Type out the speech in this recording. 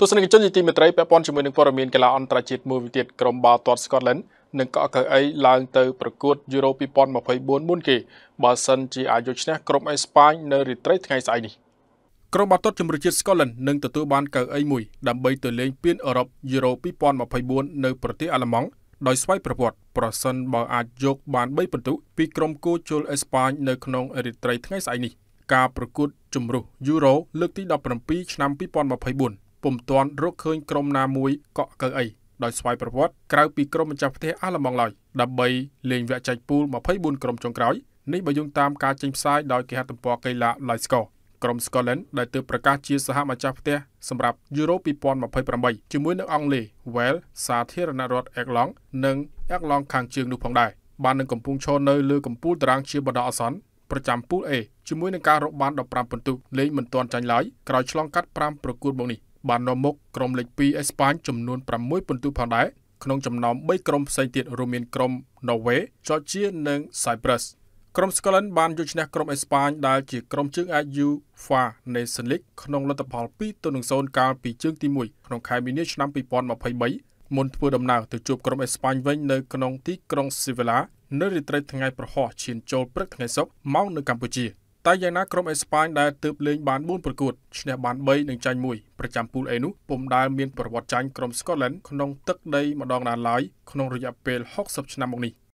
ទស្សនិកជនជាទីមេត្រីពាក់ព័ន្ធជាមួយនឹងព័ត៌មានកីឡាអន្តរជាតិមួយវិទៀតក្រុមបាល់ទាត់ Scotland នឹងកក់កៅអីឡើងទៅប្រកួត Euro 2024មុនគេបើសិនជាអាចយកឈ្នះក្រុមអេស្ប៉ាញនៅរាត្រីថ្ងៃស្អែកនេះក្រុមបាល់ទាត់ជម្រើសជាតិ Scotland នឹងទទួលបានកៅអីមួយដើម្បីទៅលេងពានអឺរ៉ុប Euro 2024នៅប្រទេសអាល្លឺម៉ង់ដោយស្វ័យប្រវត្តិប្រសិនបើអាចយកបាន3ពិន្ទុពីក្រុមគូជលអេស្ប៉ាញនៅក្នុងរាត្រីថ្ងៃស្អែកនេះ ការប្រកួតជម្រុះ Euro លើកទី17ឆ្នាំ2024ពុំទាន់រកឃើញក្រុមណាមួយកក់កើអីដោយស្វ័យប្រវត្តិក្រៅពីក្រុមម្ចាស់ផ្ទះអាល្លឺម៉ង់ឡើយដើម្បីលេងវគ្គចែកពូល24ក្រុមចុងក្រោយនេះបើយោងតាមការចេញផ្សាយដោយគេហទំព័រកីឡា Live Score ក្រុម Scotland ដែលទើបប្រកាសជាសហម្ចាស់ផ្ទះសម្រាប់ Euro 2028ជាមួយនឹងអង់គ្លេស Wales សាធារណរដ្ឋ Ireland និងអាក់ឡង់ខាងជើងនោះផងដែរបាននឹងកំពុងឈរនៅលើកំពូលតារាង ជាបណ្ដោះអាសន្នប្រចាំពូល A ជាមួយនឹងការរកបាន15ពិន្ទុលេងមិនទាន់ចាញ់ឡើយក្រោយឆ្លងកាត់5ប្រកួតមកនេះបាននាំមុខក្រុមលេខ2អេស្ប៉ាញចំនួន6ពិន្ទុផងដែរក្នុងចំណោម3ក្រុមផ្សេងទៀតរួមមានក្រុម Norway, Georgia និង Cyprus ក្រុម Scotland បានយកឈ្នះក្រុមអេស្ប៉ាញដែលជាក្រុមជើងអាច UEFA Nations League ក្នុងលទ្ធផល2-0កាលពីជើងទី1ក្នុងខែមីនាឆ្នាំ2023មុនធ្វើដំណើរទៅជួបក្រុមអេស្ប៉ាញវិញនៅក្នុងទីក្រុង Sevilla នៅរាត្រីថ្ងៃប្រហោះឈានចូលព្រឹកថ្ងៃសុក្រមកនៅកម្ពុជា។តែយ៉ាងណាក្រុមអេស្ប៉ាញដែលទើបលេងបាន4ប្រកួតឈ្នះបាន3និងចាញ់1ប្រចាំពូល A នោះពុំដែលមានប្រវត្តិចាញ់ក្រុម Scotland ក្នុងទឹកដីម្ដងណាឡើយក្នុងរយៈពេល60ឆ្នាំមកនេះ។